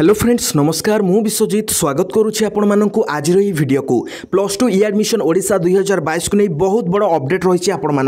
Hello friends নমস্কার মু বিশ্বজিৎ স্বাগত করুছি আপনার আজির এই ভিডিও কু plus two e admission Odisha দুই হাজার বাইশকে নিয়ে বহুত বড় অপডেট রয়েছে আপনার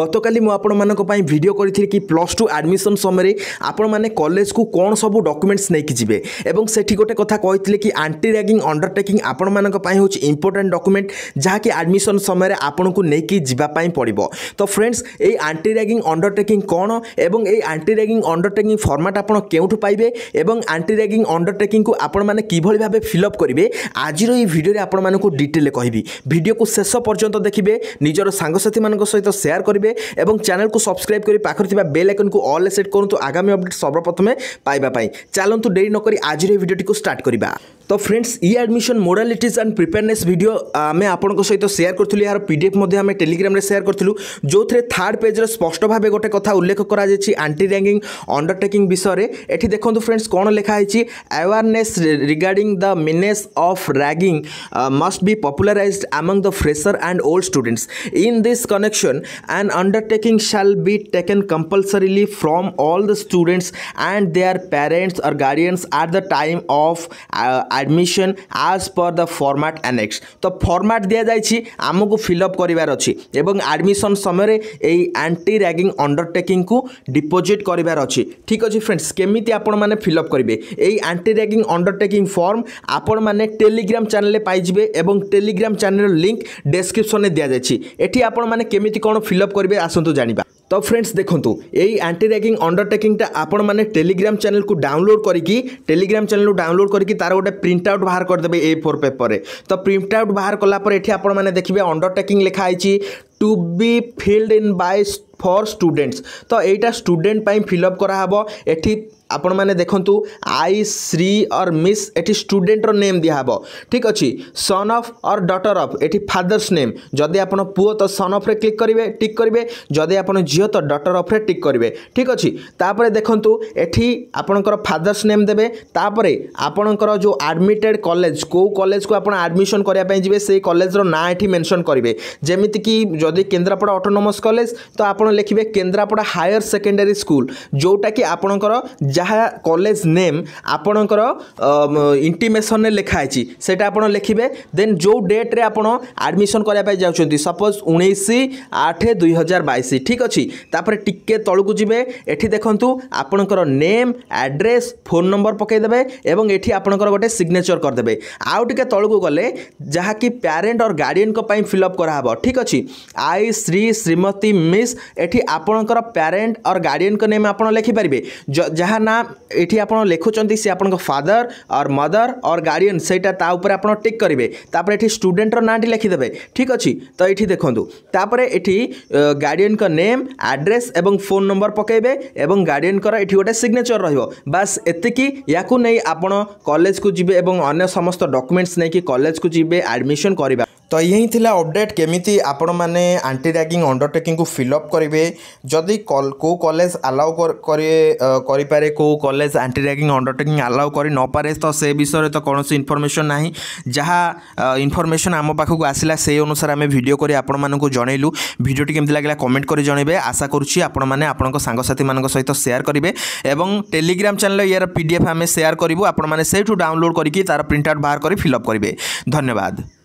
গতকাল মু আপনার ভিডিও করে কি প্লস টু আডমিশন সময় আপনার কলেজ কু কোণ সব ডকুমেন্টস নেই যাবে এবং সেটি গোটে কথা কে কি আন্টি র্যাগিং অন্ডরটেকিং আপনার হচ্ছে ইম্পর্টাট ডকুমেন্ট যা কি আডমিশন সময় আপনার নেই যা পড়ব তো ফ্রেন্ডস এই আন্টি র্যাগিং অন্ডরটেকিং কোণ এবং এই আন্টি র্যাগিং অন্ডরটেকিং ফর্মাট আপনার কেউঠু পাইবে এবং আন্টি ର୍ୟାଗିଂ ଅଣ୍ଡରଟେକିଂକୁ ଆପଣମାନେ କିଭଳି ଭାବେ ଫିଲ୍ଅପ୍ କରିବେ ଆଜିର ଏହି ଭିଡ଼ିଓରେ ଆପଣମାନଙ୍କୁ ଡିଟେଲ୍ରେ କହିବି ଭିଡ଼ିଓକୁ ଶେଷ ପର୍ଯ୍ୟନ୍ତ ଦେଖିବେ ନିଜର ସାଙ୍ଗସାଥିମାନଙ୍କ ସହିତ ସେୟାର କରିବେ ଏବଂ ଚ୍ୟାନେଲକୁ ସବସ୍କ୍ରାଇବ୍ କରି ପାଖରେ ଥିବା ବେଲ୍ ଆଇକନ୍କୁ ଅଲ୍ ସେଟ୍ କରନ୍ତୁ ଆଗାମୀ ଅପଡ଼େଟ୍ ସର୍ବପ୍ରଥମେ ପାଇବା ପାଇଁ ଚାଲନ୍ତୁ ଡେରି ନକରି ଆଜିର ଏହି ଭିଡ଼ିଓଟିକୁ ଷ୍ଟାର୍ଟ କରିବା তো friends e admission modalities and preparedness video आम आपण सहित सेयार करूँ यार पीडीएफ आम टेलीग्राम सेयार करूँ जो थे थार्ड पेज्र स्पष्ट भाव गोटे कथा उल्लेख कर आंटी रैंकिंग अंडरटेकिंग विषय ये देखो फ्रेंड्स कौन लिखाई awareness regarding the menace of ragging must be popularize among the fresher and old students. In this connection, an undertaking shall be taken compulsorily from all the students and their parents or guardians at the time of uh, admission as per the format annex ତ format ଦିଆଯାଇଛି ଆମକୁ fill up କରିବାର ଅଛି ଏବଂ admission ସମୟରେ ଏହି anti ragging ଅଣ୍ଡରଟେକିଂକୁ deposit କରିବାର ଅଛି ଠିକ୍ ଅଛି ଫ୍ରେଣ୍ଡସ୍ କେମିତି ଆପଣମାନେ ଫିଲ୍ଅପ୍ କରିବେ ଏହି ଆଣ୍ଟି ରାଗିଂ ଅଣ୍ଡରଟେକିଂ ଫର୍ମ ଆପଣମାନେ ଟେଲିଗ୍ରାମ ଚ୍ୟାନେଲରେ ପାଇଯିବେ ଏବଂ ଟେଲିଗ୍ରାମ ଚ୍ୟାନେଲର ଲିଙ୍କ୍ ଡେସ୍କ୍ରିପସନରେ ଦିଆଯାଇଛି ଏଠି ଆପଣମାନେ କେମିତି କ'ଣ ଫିଲ୍ଅପ୍ କରିବେ ଆସନ୍ତୁ ଜାଣିବା তো ফ্রেন্ডস দেখন্তু এই আন্টি র্যাগিং অন্ডরটেকিংটা আপনার টেলিগ্রাম চ্যানেল কু ডাউনলোড করি টেলিগ্রাম চ্যানেল ডাউনলোড করি তার গোটে প্রিন্ট আউট বাহার করেদেবে এই ফোর পেপরে তো প্রিন্ট আউট বাহার কলাপরে এটি আপনার দেখবে অন্ডরটেকিং লেখা হয়েছি to be filled in by for students তো এইটা স্টুডেন্ট পাই ফিল আপ করা হব এটি ଆପଣମାନେ ଦେଖନ୍ତୁ ଆଇ ଶ୍ରୀ ଅର୍ ମିସ୍ ଏଠି ଷ୍ଟୁଡେଣ୍ଟର ନେମ୍ ଦିଆହେବ ଠିକ୍ ଅଛି son of or daughter of ଏଠି ଫାଦର୍ସ ନେମ୍ ଯଦି ଆପଣ ପୁଅ ତ ସନ୍ ଅଫ୍ରେ କ୍ଲିକ୍ କରିବେ ଟିକ୍ କରିବେ ଯଦି ଆପଣ ଝିଅ ତ ଡଟର୍ ଅଫ୍ରେ ଟିକ୍ କରିବେ ଠିକ୍ ଅଛି ତାପରେ ଦେଖନ୍ତୁ ଏଠି ଆପଣଙ୍କର ଫାଦର୍ସ ନେମ୍ ଦେବେ ତାପରେ ଆପଣଙ୍କର ଯେଉଁ ଆଡ଼ମିଟେଡ଼୍ କଲେଜ କେଉଁ କଲେଜକୁ ଆପଣ ଆଡ଼ମିସନ୍ କରିବା ପାଇଁ ଯିବେ ସେଇ କଲେଜର ନାଁ ଏଠି ମେନସନ୍ କରିବେ ଯେମିତିକି ଯଦି କେନ୍ଦ୍ରାପଡ଼ା ଅଟୋନୋମସ୍ କଲେଜ ତ ଆପଣ ଲେଖିବେ କେନ୍ଦ୍ରାପଡ଼ା ହାୟର ସେକେଣ୍ଡାରୀ ସ୍କୁଲ ଯେଉଁଟାକି ଆପଣଙ୍କର ଯାହା କଲେଜ ନେମ୍ ଆପଣଙ୍କର ଇଣ୍ଟିମେସନରେ ଲେଖା ହେଇଛି ସେଇଟା ଆପଣ ଲେଖିବେ ଦେନ୍ ଯେଉଁ ଡେଟ୍ରେ ଆପଣ ଆଡ଼ମିସନ୍ କରିବା ପାଇଁ ଯାଉଛନ୍ତି ସପୋଜ୍ ଉଣେଇଶ ଆଠ ଦୁଇ ହଜାର ବାଇଶ ଠିକ୍ ଅଛି ତାପରେ ଟିକେ ତଳକୁ ଯିବେ ଏଠି ଦେଖନ୍ତୁ ଆପଣଙ୍କର ନେମ୍ ଆଡ୍ରେସ୍ ଫୋନ୍ ନମ୍ବର ପକାଇଦେବେ ଏବଂ ଏଠି ଆପଣଙ୍କର ଗୋଟେ ସିଗ୍ନେଚର କରିଦେବେ ଆଉ ଟିକେ ତଳକୁ ଗଲେ ଯାହାକି ପ୍ୟାରେଣ୍ଟ ଅର୍ ଗାର୍ଡ଼ିଆନଙ୍କ ପାଇଁ ଫିଲ୍ଅପ୍ କରାହେବ ଠିକ୍ ଅଛି ଆଇ ଶ୍ରୀ ଶ୍ରୀମତୀ ମିସ୍ ଏଠି ଆପଣଙ୍କର ପ୍ୟାରେଣ୍ଟ ଅର୍ ଗାର୍ଡ଼ିଆନଙ୍କ ନେମ୍ ଆପଣ ଲେଖିପାରିବେ ଯାହା ନାଁ ना ये आप लिखुंट सी आप फादर और मदर और गार्डीयन सहीटा आप टिक करेंगे तापर ये स्टूडेंटर लिखिदेवे ठीक अच्छे तो ये देखूँ तापर ये गार्डीयन नेम आड्रेस और फोन नंबर पकेबे और गार्डियन ये गोटे सिग्नेचर रस एति या नहीं आप कलेज को जब अन्य समस्त डकुमेंट्स नहीं कि कलेज को जी एडमिशन करवा ତ ଏହି ଥିଲା ଅପଡ଼େଟ୍ କେମିତି ଆପଣମାନେ ଆଣ୍ଟି ରାଗିଂ ଅଣ୍ଡରଟେକିଂକୁ ଫିଲ୍ଅପ୍ କରିବେ ଯଦି କେଉଁ କଲେଜ ଆଲାଉ କରିପାରେ କେଉଁ college anti ragging undertaking allow କରି ନପାରେ ତ ସେ ବିଷୟରେ ତ କୌଣସି ଇନଫର୍ମେସନ୍ ନାହିଁ ଯାହା ଇନଫର୍ମେସନ୍ ଆମ ପାଖକୁ ଆସିଲା ସେଇ ଅନୁସାରେ ଆମେ ଭିଡ଼ିଓ କରି ଆପଣମାନଙ୍କୁ ଜଣେଇଲୁ ଭିଡ଼ିଓଟି କେମିତି ଲାଗିଲା କମେଣ୍ଟ କରି ଜଣେଇବେ ଆଶା କରୁଛି ଆପଣମାନେ ଆପଣଙ୍କ ସାଙ୍ଗସାଥିମାନଙ୍କ ସହିତ ସେୟାର କରିବେ ଏବଂ ଟେଲିଗ୍ରାମ ଚ୍ୟାନେଲ ଏହାର ପି ଡି ଏଫ୍ ଆମେ ସେୟାର କରିବୁ ଆପଣମାନେ ସେଇଠୁ ଡାଉନଲୋଡ଼ କରିକି ତାର ପ୍ରିଣ୍ଟ ଆଉଟ୍ ବାହାର କରି ଫିଲ୍ଅପ୍ କରିବେ ଧନ୍ୟବାଦ